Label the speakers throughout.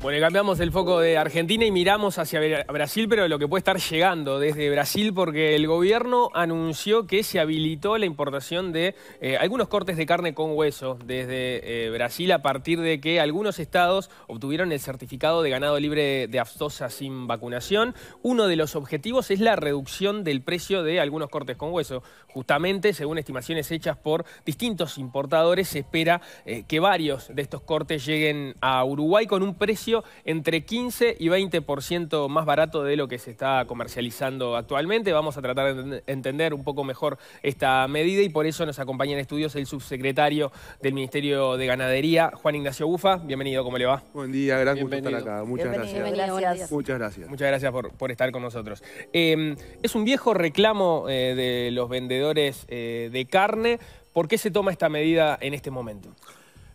Speaker 1: Bueno, cambiamos el foco de Argentina y miramos hacia Brasil, pero lo que puede estar llegando desde Brasil, porque el gobierno anunció que se habilitó la importación de eh, algunos cortes de carne con hueso desde eh, Brasil a partir de que algunos estados obtuvieron el certificado de ganado libre de aftosa sin vacunación. Uno de los objetivos es la reducción del precio de algunos cortes con hueso. Justamente, según estimaciones hechas por distintos importadores, se espera eh, que varios de estos cortes lleguen a Uruguay con un precio entre 15 y 20% más barato de lo que se está comercializando actualmente. Vamos a tratar de entender un poco mejor esta medida y por eso nos acompaña en estudios el subsecretario del Ministerio de Ganadería, Juan Ignacio Bufa. Bienvenido, ¿cómo le va? Buen día,
Speaker 2: gran gusto estar acá. Muchas gracias.
Speaker 1: Muchas gracias. Muchas gracias por, estar con nosotros. Em, es un viejo reclamo eh, de los vendedores eh, de carne. ¿Por qué se toma esta medida en este momento?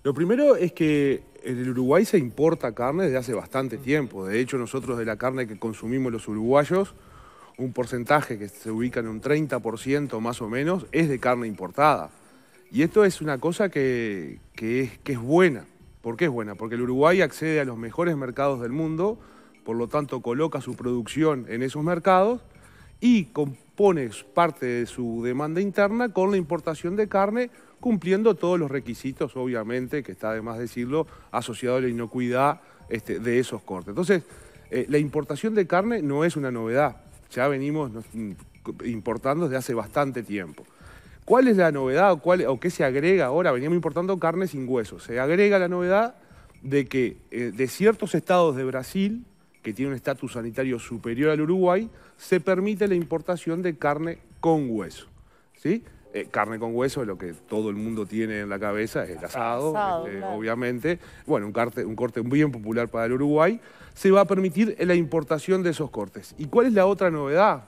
Speaker 2: Lo primero es que en el Uruguay se importa carne desde hace bastante tiempo. De hecho, nosotros de la carne que consumimos los uruguayos, un porcentaje que se ubica en un 30% más o menos, es de carne importada. Y esto es una cosa que, es, es buena. ¿Por qué es buena? Porque el Uruguay accede a los mejores mercados del mundo, por lo tanto coloca su producción en esos mercados y compone parte de su demanda interna con la importación de carne cumpliendo todos los requisitos, obviamente, que está además decirlo, asociado a la inocuidad este, de esos cortes. Entonces, eh, la importación de carne no es una novedad, ya venimos mm, importando desde hace bastante tiempo. ¿Cuál es la novedad o, qué se agrega ahora? Veníamos importando carne sin hueso. Se agrega la novedad de que eh, de ciertos estados de Brasil, que tiene un estatus sanitario superior al Uruguay, se permite la importación de carne con hueso. ¿sí? Eh, carne con hueso, lo que todo el mundo tiene en la cabeza, es el asado, este, obviamente. Bueno, un corte, un corte bien popular para el Uruguay. Se va a permitir la importación de esos cortes. ¿Y cuál es la otra novedad?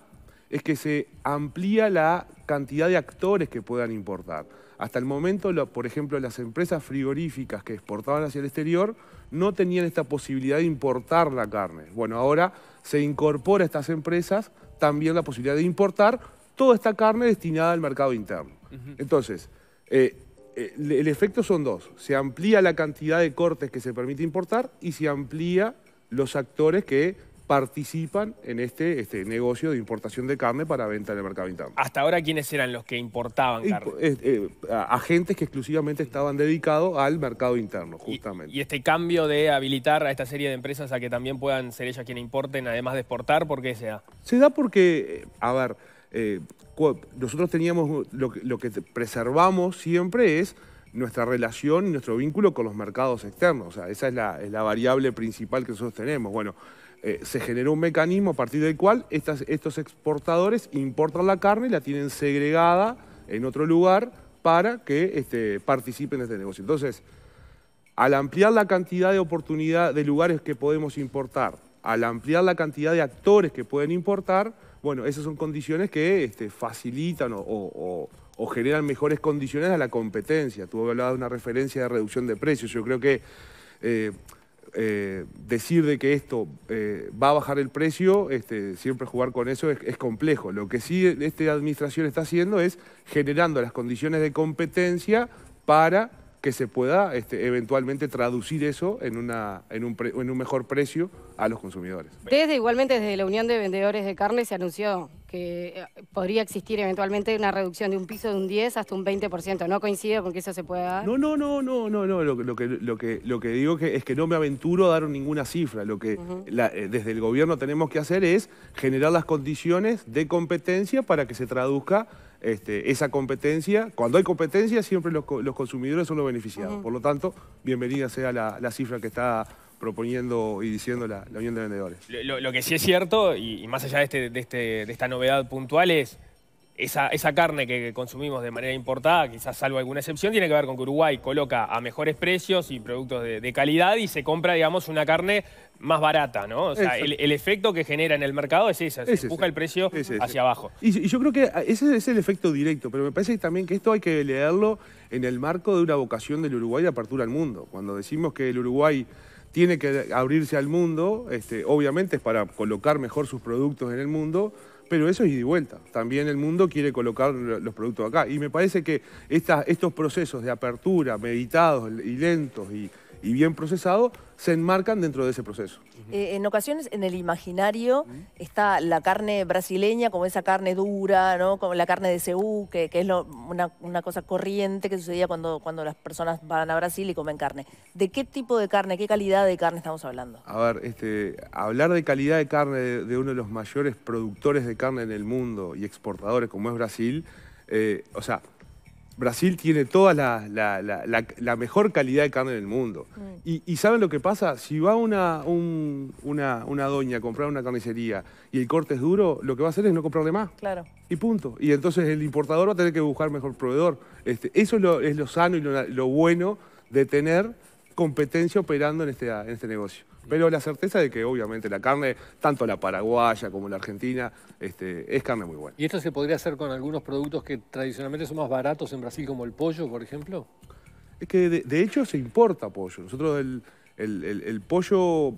Speaker 2: Es que se amplía la cantidad de actores que puedan importar. Hasta el momento, por ejemplo, las empresas frigoríficas que exportaban hacia el exterior no tenían esta posibilidad de importar la carne. Bueno, ahora se incorpora a estas empresas también la posibilidad de importar toda esta carne destinada al mercado interno. Entonces, eh, eh, el, efecto son dos. Se amplía la cantidad de cortes que se permite importar y se amplía los actores que participan en este, este negocio de importación de carne para venta en el mercado interno.
Speaker 1: Hasta ahora, ¿quiénes eran los que importaban carne?
Speaker 2: Eh, agentes que exclusivamente estaban dedicados al mercado interno, justamente. y, este cambio
Speaker 1: de habilitar a esta serie de empresas a que también puedan ser ellas quienes importen, además de exportar, ¿por qué se da?
Speaker 2: Se da porque, a ver... Eh, nosotros teníamos, lo que, preservamos siempre es nuestra relación y nuestro vínculo con los mercados externos. O sea, esa es la, variable principal que nosotros tenemos. Bueno, eh, se generó un mecanismo a partir del cual estos exportadores importan la carne y la tienen segregada en otro lugar para que este, participen en este negocio. Entonces, al ampliar la cantidad de oportunidad de lugares que podemos importar, al ampliar la cantidad de actores que pueden importar, bueno, esas son condiciones que este, facilitan o, generan mejores condiciones a la competencia. Tú hablabas de una referencia de reducción de precios. Yo creo que eh, eh, decir de que esto eh, va a bajar el precio, este, siempre jugar con eso es, complejo. Lo que sí esta administración está haciendo es generando las condiciones de competencia para que se pueda este, eventualmente traducir eso en, una, en, un mejor precio a los consumidores. Desde, igualmente desde la Unión de Vendedores de Carne se anunció que eh, podría existir eventualmente una reducción de un piso de un 10 hasta un 20%. ¿No coincide con que eso se pueda dar? No, no, no, no, no, no. Lo, que, lo, que, digo que es que no me aventuro a dar ninguna cifra. Lo que eh, desde el gobierno tenemos que hacer es generar las condiciones de competencia para que se traduzca este, esa competencia. Cuando hay competencia, siempre los, consumidores son los beneficiados. Por lo tanto, bienvenida sea la, cifra que está proponiendo y diciendo la, Unión de Vendedores.
Speaker 1: Lo, que sí es cierto, y, más allá de, este, de, este, de esta novedad puntual, es esa, carne que consumimos de manera importada, quizás salvo alguna excepción, tiene que ver con que Uruguay coloca a mejores precios y productos de, calidad y se compra, digamos, una carne más barata, ¿no? O sea, el, efecto que genera en el mercado es ese, se empuja el precio hacia abajo.
Speaker 2: Y, yo creo que ese es el efecto directo, pero me parece también que esto hay que leerlo en el marco de una vocación del Uruguay de apertura al mundo. Cuando decimos que el Uruguay tiene que abrirse al mundo, este, obviamente es para colocar mejor sus productos en el mundo, pero eso es ida y vuelta. También el mundo quiere colocar los productos acá. Y me parece que estos procesos de apertura, meditados y lentos y y bien procesado, se enmarcan dentro de ese proceso.
Speaker 3: Eh, en ocasiones en el imaginario está la carne brasileña como esa carne dura, ¿no? como la carne de Ceú, que, es una, cosa corriente que sucedía cuando, cuando las personas van a Brasil y comen carne. ¿De qué tipo de carne, qué calidad de carne estamos hablando?
Speaker 2: A ver, este, hablar de calidad de carne de, uno de los mayores productores de carne en el mundo y exportadores como es Brasil, eh, o sea, Brasil tiene toda la, mejor calidad de carne del mundo. Mm. Y, ¿saben lo que pasa? Si va una, una, una, doña a comprar una carnicería y el corte es duro, lo que va a hacer es no comprarle más. Claro. Y punto. Y entonces el importador va a tener que buscar mejor proveedor. Este, eso es lo, es lo sano y lo bueno de tener competencia operando en este, en este negocio. Pero la certeza de que obviamente la carne, tanto la paraguaya como la argentina, este, es carne muy buena. ¿Y esto se podría hacer con algunos productos que tradicionalmente son más baratos en Brasil, como el pollo, por ejemplo? Es que de, hecho se importa pollo. Nosotros el, pollo,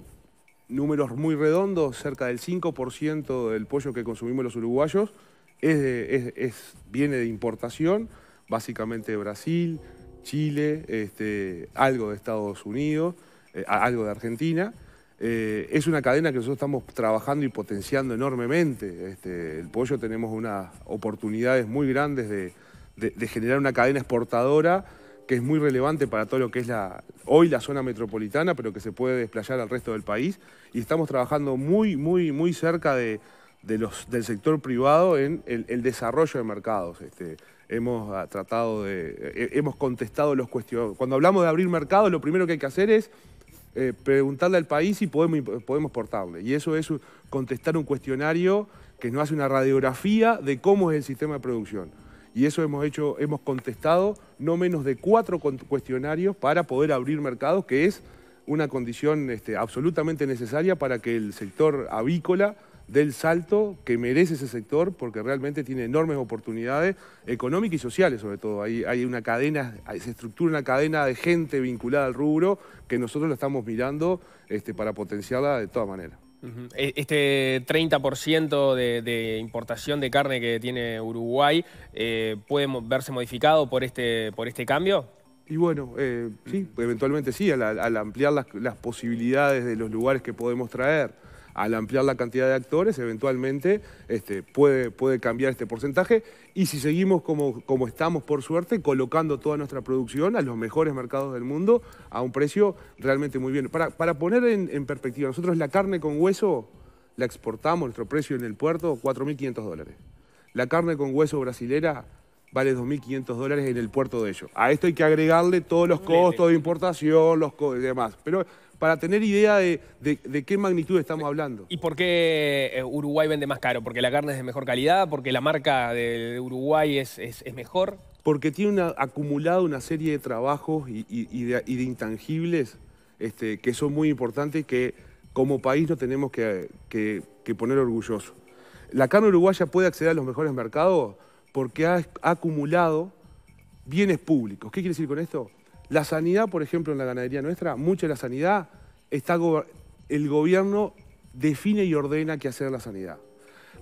Speaker 2: números muy redondos, cerca del 5% del pollo que consumimos los uruguayos viene de importación, básicamente de Brasil, Chile, este, algo de Estados Unidos, eh, algo de Argentina. Eh, es una cadena que nosotros estamos trabajando y potenciando enormemente. Este, el pollo tenemos unas oportunidades muy grandes de, generar una cadena exportadora que es muy relevante para todo lo que es la, hoy la zona metropolitana, pero que se puede desplayar al resto del país. Y estamos trabajando muy, muy, muy cerca de, del sector privado en el, desarrollo de mercados. Este, hemos ah, tratado de, eh, eh, hemos contestado los cuestionarios. Cuando hablamos de abrir mercados, lo primero que hay que hacer es eh, preguntarle al país si podemos, podemos portarle. Y eso es contestar un cuestionario que nos hace una radiografía de cómo es el sistema de producción. Y eso hemos hecho, hemos contestado no menos de cuatro cuestionarios para poder abrir mercados, que es una condición este, absolutamente necesaria para que el sector avícola del salto que merece ese sector porque realmente tiene enormes oportunidades económicas y sociales sobre todo. Hay, hay una cadena, se estructura una cadena de gente vinculada al rubro que nosotros lo estamos mirando este, para potenciarla de todas maneras.
Speaker 1: E, este 30% de, de, importación de carne que tiene Uruguay eh, puede verse modificado por este, por este cambio.
Speaker 2: Y bueno, eh, sí, eventualmente sí, al, ampliar las, las, posibilidades de los lugares que podemos traer al ampliar la cantidad de actores, eventualmente este, puede, puede cambiar este porcentaje. Y si seguimos como, como estamos, por suerte, colocando toda nuestra producción a los mejores mercados del mundo a un precio realmente muy bien. Para, poner en, perspectiva, nosotros la carne con hueso la exportamos, nuestro precio en el puerto, 4.500 dólares. La carne con hueso brasilera vale 2.500 dólares en el puerto de ellos. A esto hay que agregarle todos los costos de importación, los y demás. Pero para tener idea de, qué magnitud estamos hablando.
Speaker 1: ¿Y por qué eh, Uruguay vende más caro? ¿Porque la carne es de mejor calidad? ¿Porque la marca de Uruguay es, es, mejor?
Speaker 2: Porque tiene acumulado una serie de trabajos y, de, intangibles este, que son muy importantes que como país no tenemos que, poner orgulloso. La carne uruguaya puede acceder a los mejores mercados porque ha acumulado bienes públicos. ¿Qué quiere decir con esto? La sanidad, por ejemplo, en la ganadería nuestra, mucha de la sanidad, está el gobierno define y ordena qué hacer la sanidad.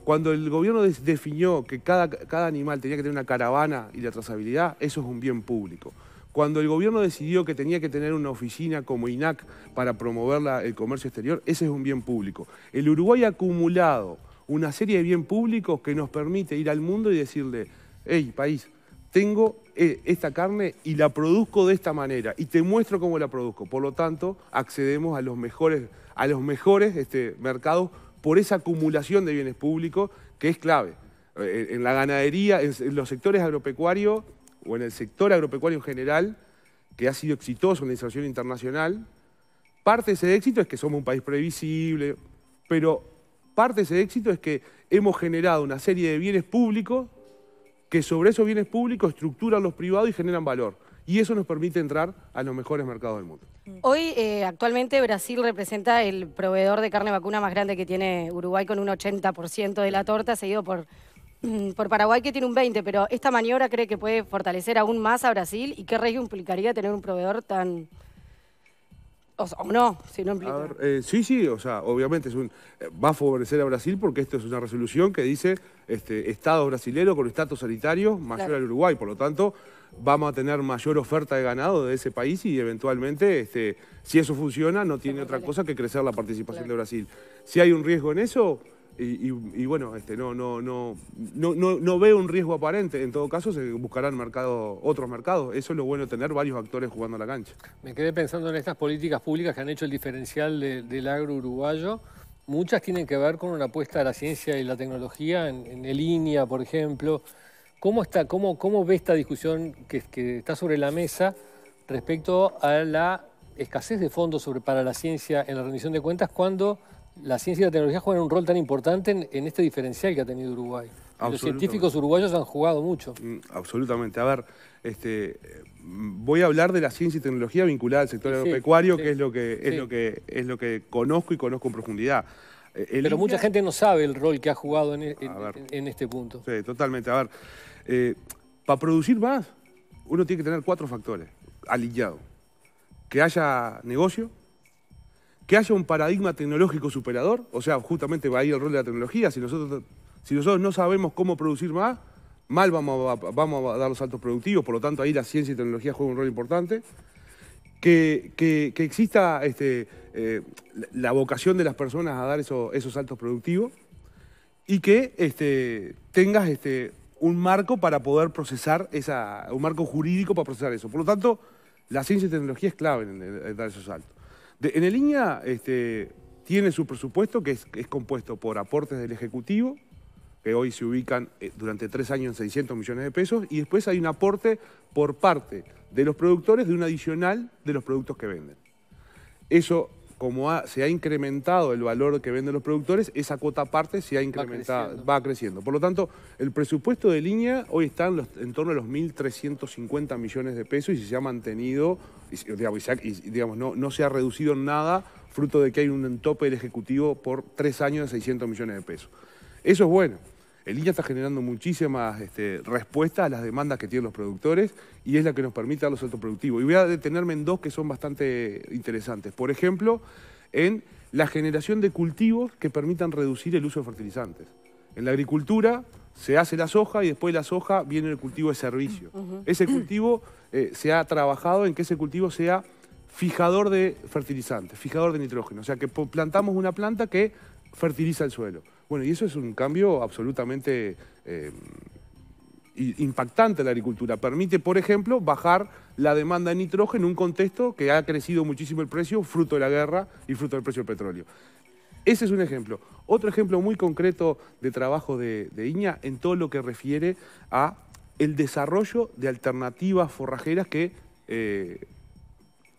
Speaker 2: Cuando el gobierno definió que cada, animal tenía que tener una caravana y la trazabilidad, eso es un bien público. Cuando el gobierno decidió que tenía que tener una oficina como INAC para promover el comercio exterior, ese es un bien público. El Uruguay ha acumulado una serie de bien públicos que nos permite ir al mundo y decirle, hey, país, tengo eh, esta carne y la produzco de esta manera y te muestro cómo la produzco. Por lo tanto, accedemos a los mejores, a los mejores este, mercados por esa acumulación de bienes públicos que es clave. Eh, en la ganadería, en los sectores agropecuarios o en el sector agropecuario en general, que ha sido exitoso en la inserción internacional, parte de ese éxito es que somos un país previsible, pero parte de ese éxito es que hemos generado una serie de bienes públicos que sobre esos bienes públicos estructuran los privados y generan valor. Y eso nos permite entrar a los mejores mercados del mundo.
Speaker 3: Hoy, eh, actualmente, Brasil representa el proveedor de carne vacuna más grande que tiene Uruguay, con un 80% de la torta, seguido por, mm, por Paraguay, que tiene un 20%. Pero esta maniobra cree que puede fortalecer aún más a Brasil y qué riesgo implicaría tener un proveedor tan, o, no, si no implica.
Speaker 2: Eh, sí, sí, o sea, obviamente es un, eh, va a favorecer a Brasil porque esto es una resolución que dice este, Estado brasilero con estatus sanitario mayor al Uruguay. Por lo tanto, vamos a tener mayor oferta de ganado de ese país y eventualmente, este, si eso funciona, no tiene otra cosa que crecer la participación de Brasil. Si hay un riesgo en eso, y, bueno, este, no, no, no, no, veo un riesgo aparente. En todo caso, se buscarán otros mercados. Eso es lo bueno tener varios actores jugando a la cancha.
Speaker 4: Me quedé pensando en estas políticas públicas que han hecho el diferencial del agro uruguayo. Muchas tienen que ver con una apuesta a la ciencia y la tecnología, en, el INIA, por ejemplo. ¿Cómo, está, cómo, cómo ve esta discusión que, que, está sobre la mesa respecto a la escasez de fondos sobre, para la ciencia en la rendición de cuentas cuando la ciencia y la tecnología juegan un rol tan importante en, este diferencial que ha tenido Uruguay.
Speaker 2: Los científicos uruguayos han jugado mucho. Mm, absolutamente. A ver, este, voy a hablar de la ciencia y tecnología vinculada al sector agropecuario, que es lo que es lo que conozco y conozco en profundidad. Eh, Pero mucha gente no sabe el rol que ha jugado en, este punto. Sí, totalmente. A ver, eh, para producir más, uno tiene que tener cuatro factores alineados. Que haya negocio, que haya un paradigma tecnológico superador, o sea, justamente va ahí el rol de la tecnología, si nosotros, si nosotros no sabemos cómo producir más, mal vamos a, dar los saltos productivos, por lo tanto ahí la ciencia y tecnología juegan un rol importante, que, exista este, eh, la vocación de las personas a dar esos saltos productivos y que este, tengas este, un marco para poder procesar esa, un marco jurídico para procesar eso. Por lo tanto, la ciencia y tecnología es clave en dar esos saltos en el línea este, tiene su presupuesto que es, compuesto por aportes del Ejecutivo, que hoy se ubican eh, durante tres años en 600 millones de pesos, y después hay un aporte por parte de los productores de un adicional de los productos que venden. Eso como se ha incrementado el valor que venden los productores, esa cuota aparte se ha incrementado, va creciendo. Por lo tanto, el presupuesto de línea hoy está en, torno a los 1.350 millones de pesos y se ha mantenido, digamos, no, no se ha reducido en nada, fruto de que hay un tope del Ejecutivo por tres años de 600 millones de pesos. Eso es bueno. El IA está generando muchísimas este, respuestas a las demandas que tienen los productores y es la que nos permite dar los autoproductivos. productivos. Y voy a detenerme en dos que son bastante interesantes. Por ejemplo, en la generación de cultivos que permitan reducir el uso de fertilizantes. En la agricultura se hace la soja y después de la soja viene el cultivo de servicio. Ese cultivo eh, se ha trabajado en que ese cultivo sea fijador de fertilizantes, fijador de nitrógeno. O sea que plantamos una planta que fertiliza el suelo. Bueno, y eso es un cambio absolutamente eh, impactante en la agricultura. Permite, por ejemplo, bajar la demanda de nitrógeno en un contexto que ha crecido muchísimo el precio, fruto de la guerra y fruto del precio del petróleo. Ese es un ejemplo. Otro ejemplo muy concreto de trabajo de, Iña en todo lo que refiere a el desarrollo de alternativas forrajeras que eh,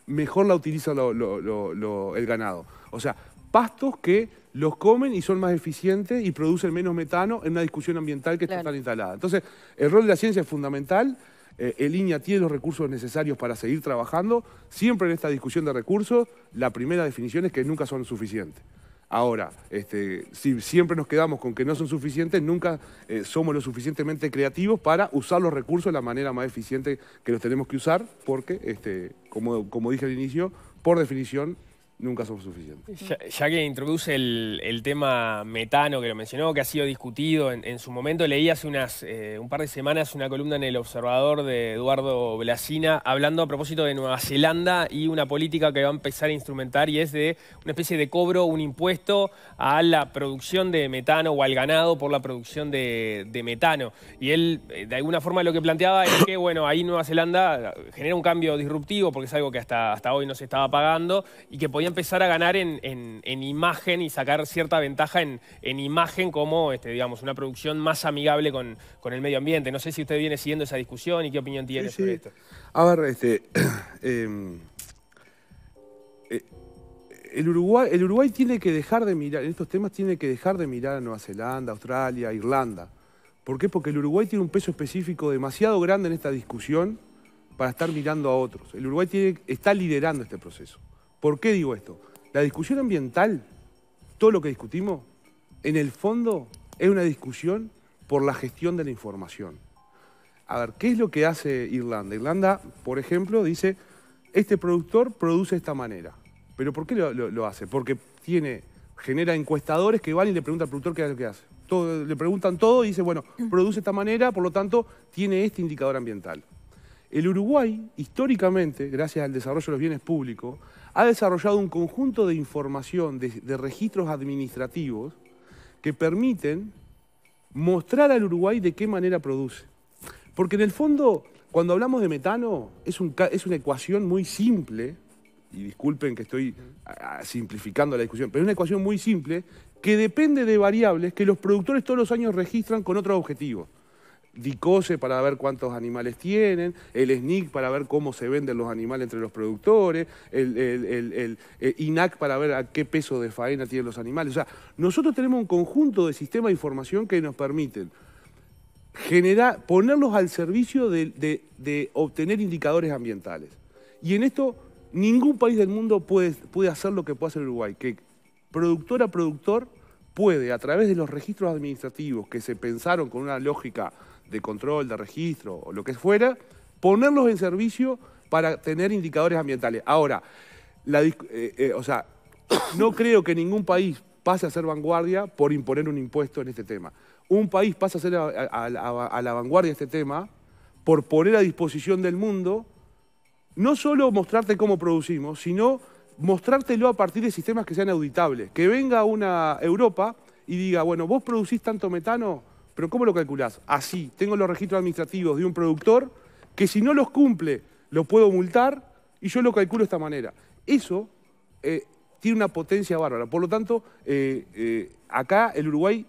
Speaker 2: mejor la utiliza el ganado. O sea, pastos que los comen y son más eficientes y producen menos metano en una discusión ambiental que está tan instalada. Entonces, el rol de la ciencia es fundamental. Eh, el INEA tiene los recursos necesarios para seguir trabajando. Siempre en esta discusión de recursos, la primera definición es que nunca son suficientes. Ahora, este, si siempre nos quedamos con que no son suficientes, nunca eh, somos lo suficientemente creativos para usar los recursos de la manera más eficiente que los tenemos que usar, porque, este, como, como dije al inicio, por definición, nunca son suficientes.
Speaker 1: Ya, que introduce el, tema metano que lo mencionó, que ha sido discutido en, su momento, leí hace unas, eh, un par de semanas una columna en El Observador de Eduardo Blasina hablando a propósito de Nueva Zelanda y una política que va a empezar a instrumentar y es de una especie de cobro, un impuesto a la producción de metano o al ganado por la producción de, de metano. Y él, eh, de alguna forma, lo que planteaba es que, bueno, ahí Nueva Zelanda genera un cambio disruptivo porque es algo que hasta, hasta hoy no se estaba pagando y que podía empezar a ganar en, imagen y sacar cierta ventaja en, imagen como, este, digamos, una producción más amigable con, el medio ambiente. No sé si usted viene siguiendo esa discusión y qué opinión tiene sobre
Speaker 2: esto. A ver, este, em, eh, el, Uruguay, el Uruguay tiene que dejar de mirar, en estos temas tiene que dejar de mirar a Nueva Zelanda, Australia, Irlanda. ¿Por qué? Porque el Uruguay tiene un peso específico demasiado grande en esta discusión para estar mirando a otros. El Uruguay está liderando este proceso. ¿Por qué digo esto? La discusión ambiental, todo lo que discutimos, en el fondo es una discusión por la gestión de la información. A ver, ¿qué es lo que hace Irlanda? Irlanda, por ejemplo, dice, este productor produce de esta manera. ¿Pero por qué lo, hace? Porque tiene, genera encuestadores que van y le preguntan al productor qué es lo que hace. Todo, le preguntan todo y dice, bueno, mm. produce de esta manera, por lo tanto, tiene este indicador ambiental. El Uruguay, históricamente, gracias al desarrollo de los bienes públicos, ha desarrollado un conjunto de información, de, registros administrativos, que permiten mostrar al Uruguay de qué manera produce. Porque en el fondo, cuando hablamos de metano, es, es una ecuación muy simple, y disculpen que estoy simplificando la discusión, pero es una ecuación muy simple que depende de variables que los productores todos los años registran con otro objetivo. DICOSE para ver cuántos animales tienen, el SNIC para ver cómo se venden los animales entre los productores, el, INAC para ver a qué peso de faena tienen los animales. O sea, nosotros tenemos un conjunto de sistemas de información que nos permiten generar, ponerlos al servicio de, obtener indicadores ambientales. Y en esto ningún país del mundo puede, puede hacer lo que puede hacer Uruguay, que productor a productor puede, a través de los registros administrativos que se pensaron con una lógica de control, de registro o lo que fuera, ponerlos en servicio para tener indicadores ambientales. Ahora, eh, eh, o sea, no creo que ningún país pase a ser vanguardia por imponer un impuesto en este tema. Un país pasa a ser a, la vanguardia en este tema por poner a disposición del mundo no solo mostrarte cómo producimos, sino mostrártelo a partir de sistemas que sean auditables. Que venga una Europa y diga, bueno, vos producís tanto metano, pero ¿cómo lo calculás? Así, tengo los registros administrativos de un productor que si no los cumple lo puedo multar y yo lo calculo de esta manera. Eso eh, tiene una potencia bárbara. Por lo tanto, eh, eh, acá el Uruguay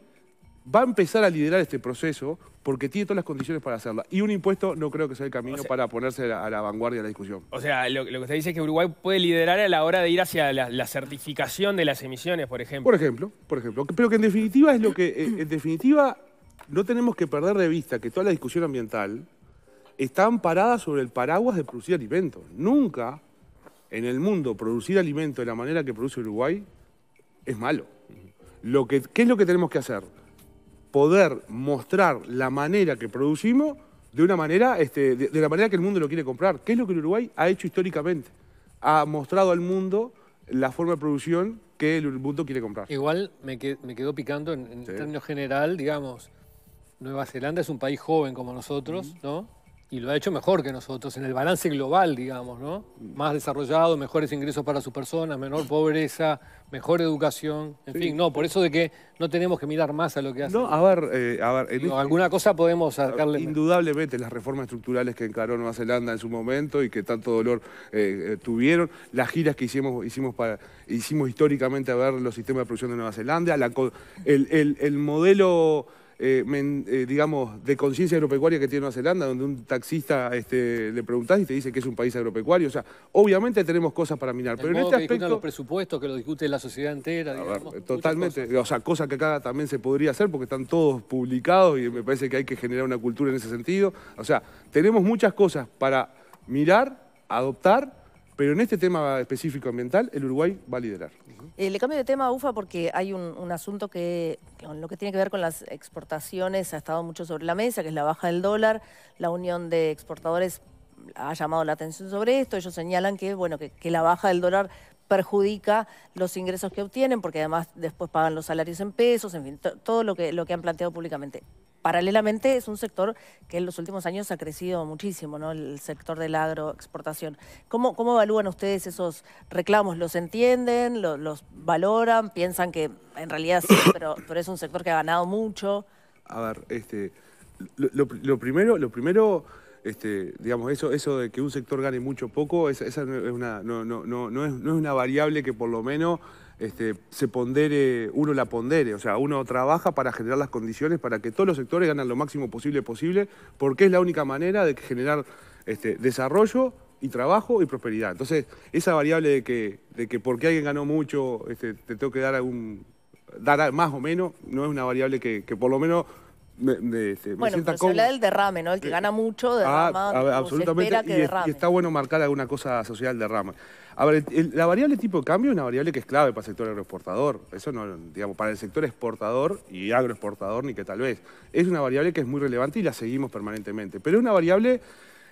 Speaker 2: va a empezar a liderar este proceso porque tiene todas las condiciones para hacerlo. Y un impuesto no creo que sea el camino para ponerse a la, vanguardia de la discusión. O
Speaker 1: sea, lo, que usted dice es que Uruguay puede liderar a la hora de ir hacia la, certificación de las emisiones, por ejemplo. Por
Speaker 2: ejemplo, por ejemplo. Pero que en definitiva es lo que, en definitiva, no tenemos que perder de vista que toda la discusión ambiental está amparada sobre el paraguas de producir alimentos. Nunca en el mundo producir alimentos de la manera que produce Uruguay es malo. Lo que, ¿Qué es lo que tenemos que hacer? Poder mostrar la manera que producimos de una manera, este, de, la manera que el mundo lo quiere comprar. ¿Qué es lo que Uruguay ha hecho históricamente? Ha mostrado al mundo la forma de producción que el mundo quiere comprar.
Speaker 4: Igual me, quedó picando en, términos general, digamos, Nueva Zelanda es un país joven como nosotros, ¿no? Y lo ha hecho mejor que nosotros, en el balance global, digamos, ¿no? Más desarrollado, mejores ingresos para sus personas, menor mm. pobreza, mejor educación, en fin, no, por eso de que no tenemos que mirar más a lo que hace.
Speaker 2: No, a ver, eh, a ver. Este alguna cosa podemos sacarle. Indudablemente, las reformas estructurales que encaró Nueva Zelanda en su momento y que tanto dolor eh, eh, tuvieron, las giras que hicimos, hicimos para, hicimos históricamente a ver los sistemas de producción de Nueva Zelanda, el, el modelo eh, eh, digamos, de conciencia agropecuaria que tiene Nueva Zelanda, donde un taxista este, le preguntás y te dice que es un país agropecuario. O sea, obviamente tenemos cosas para mirar, pero en este que aspecto... los
Speaker 4: presupuestos, que
Speaker 2: lo discute la sociedad entera, Totalmente, o sea, cosas que acá también se podría hacer porque están todos publicados y me parece que hay que generar una cultura en ese sentido. O sea, tenemos muchas cosas para mirar, adoptar, pero en este tema específico ambiental el Uruguay va a liderar.
Speaker 3: Eh, le cambio de tema a UFA porque hay un, asunto que, con lo que tiene que ver con las exportaciones ha estado mucho sobre la mesa, que es la baja del dólar. La Unión de Exportadores ha llamado la atención sobre esto. Ellos señalan que, bueno, la baja del dólar perjudica los ingresos que obtienen, porque además después pagan los salarios en pesos, en fin, todo lo que, lo que han planteado públicamente. Paralelamente es un sector que en los últimos años ha crecido muchísimo, ¿no? El sector del la agroexportación. ¿Cómo, evalúan ustedes esos reclamos? ¿Los entienden? ¿Los, valoran? ¿Piensan que en realidad sí, pero, es un sector que ha ganado mucho?
Speaker 2: A ver, este, lo, primero, lo primero este, digamos, eso, eso de que un sector gane mucho o poco, esa, una, no, no, no, es, no, es, una variable que por lo menos este, se pondere, uno la pondere. O sea, uno trabaja para generar las condiciones para que todos los sectores ganen lo máximo posible posible, porque es la única manera de generar este, desarrollo y trabajo y prosperidad. Entonces, esa variable de que, de que porque alguien ganó mucho, este, te tengo que dar algún. dar más o menos, no es una variable que, por lo menos me, este, bueno, del
Speaker 3: derrame, ¿no? El que eh, gana mucho derrama, ah, absolutamente, y, derrame. está
Speaker 2: bueno marcar alguna cosa social al derrame. A ver, la variable tipo de cambio es una variable que es clave para el sector agroexportador. Eso no, digamos, para el sector exportador y agroexportador ni que tal vez. Es una variable que es muy relevante y la seguimos permanentemente. Pero es una variable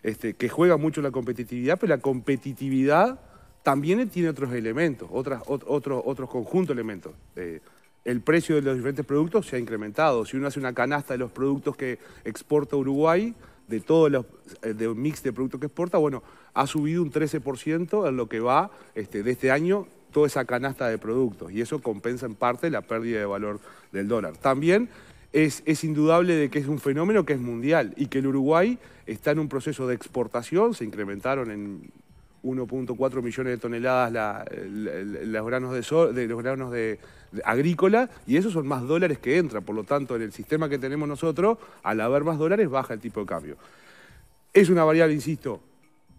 Speaker 2: este, que juega mucho la competitividad, pero la competitividad también tiene otros elementos, otras, otros otro conjuntos de elementos. Eh, el precio de los diferentes productos se ha incrementado. Si uno hace una canasta de los productos que exporta Uruguay, de todos los eh, mix de productos que exporta, bueno, ha subido un 13% en lo que va este, de este año toda esa canasta de productos y eso compensa en parte la pérdida de valor del dólar. También es, es, indudable de que es un fenómeno que es mundial y que el Uruguay está en un proceso de exportación, se incrementaron en 1.4 millones de toneladas los granos, de, los granos de, agrícola y esos son más dólares que entran. Por lo tanto, en el sistema que tenemos nosotros, al haber más dólares, baja el tipo de cambio. Es una variable, insisto,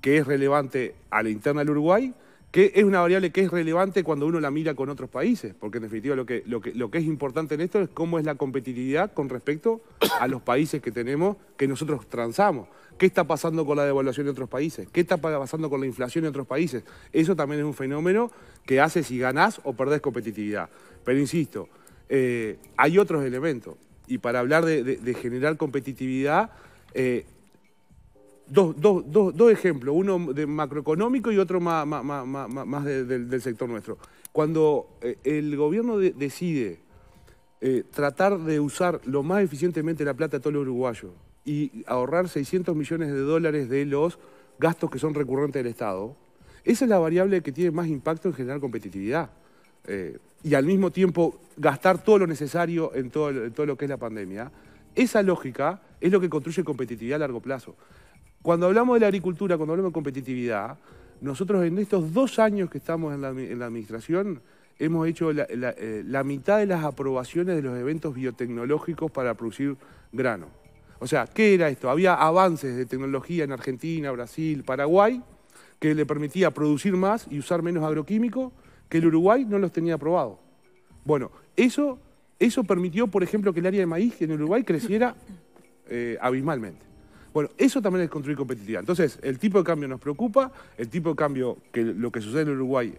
Speaker 2: que es relevante a la interna del Uruguay, que es una variable que es relevante cuando uno la mira con otros países, porque en definitiva lo que, lo lo que es importante en esto es cómo es la competitividad con respecto a los países que tenemos, que nosotros transamos. ¿Qué está pasando con la devaluación de otros países? ¿Qué está pasando con la inflación de otros países? Eso también es un fenómeno que hace si ganás o perdés competitividad. Pero insisto, eh, hay otros elementos. Y para hablar de, generar competitividad, eh, Dos, dos, ejemplos, uno de macroeconómico y otro más, del sector nuestro. Cuando eh, el gobierno decide eh, tratar de usar lo más eficientemente la plata de todo el uruguayo y ahorrar 600 millones de dólares de los gastos que son recurrentes del Estado, esa es la variable que tiene más impacto en generar competitividad. Eh, y al mismo tiempo gastar todo lo necesario en todo lo que es la pandemia. Esa lógica es lo que construye competitividad a largo plazo. Cuando hablamos de la agricultura, cuando hablamos de competitividad, nosotros en estos dos años que estamos en la, administración hemos hecho eh, la, mitad de las aprobaciones de los eventos biotecnológicos para producir grano. O sea, ¿qué era esto? Había avances de tecnología en Argentina, Brasil, Paraguay, que le permitía producir más y usar menos agroquímico, que el Uruguay no los tenía aprobado. Bueno, eso, eso permitió, por ejemplo, que el área de maíz en Uruguay creciera eh, abismalmente. Bueno, eso también es construir competitividad. Entonces, el tipo de cambio nos preocupa, el tipo de cambio que lo que sucede en Uruguay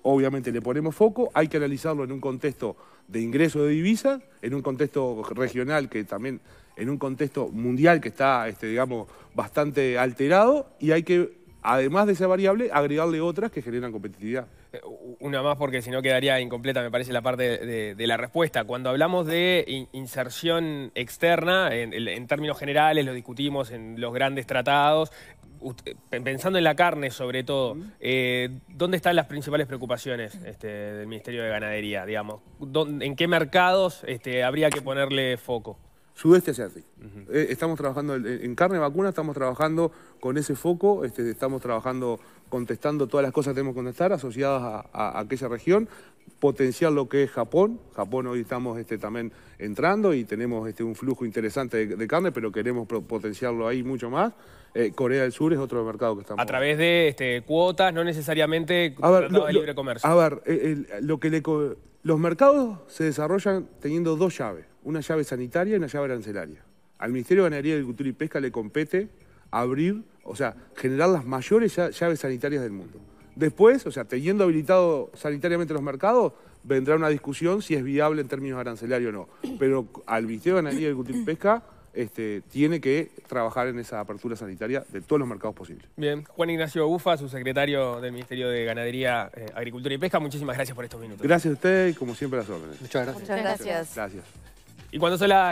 Speaker 2: obviamente le ponemos foco, hay que analizarlo en un contexto de ingreso de divisas, en un contexto regional que también, en un contexto mundial que está, este, digamos, bastante alterado y hay que, además de esa variable, agregarle otras que generan competitividad
Speaker 1: una más porque si no quedaría incompleta, me parece, la parte de, la respuesta. Cuando hablamos de inserción externa, en, términos generales, lo discutimos en los grandes tratados, pensando en la carne sobre todo, eh, ¿dónde están las principales preocupaciones este, del Ministerio de Ganadería, digamos? ¿En qué mercados este, habría que ponerle foco?
Speaker 2: Sudeste hacia eh, estamos trabajando en carne vacuna, estamos trabajando con ese foco, este, estamos trabajando contestando todas las cosas que tenemos que contestar asociadas a, aquella región, potenciar lo que es Japón. Japón hoy estamos este, también entrando y tenemos este, un flujo interesante de, carne, pero queremos potenciarlo ahí mucho más. Eh, Corea del Sur es otro mercado que estamos... A través
Speaker 1: de este, cuotas, no necesariamente a de libre comercio. A ver,
Speaker 2: que los mercados se desarrollan teniendo dos llaves, una llave sanitaria y una llave arancelaria. Al Ministerio de Ganadería, Agricultura y Pesca le compete abrir o sea, generar las mayores llaves sanitarias del mundo. Después, o sea, teniendo habilitado sanitariamente los mercados, vendrá una discusión si es viable en términos arancelarios o no. Pero al Ministerio de Ganadería, Agricultura y Pesca este, tiene que trabajar en esa apertura sanitaria de todos los mercados posibles.
Speaker 1: Bien, Juan Ignacio Bufa, su secretario del Ministerio de Ganadería, eh, Agricultura y Pesca, muchísimas gracias por estos minutos.
Speaker 2: Gracias a usted y como siempre las órdenes. Muchas gracias.
Speaker 1: Muchas gracias. Gracias. gracias. Y cuando se la...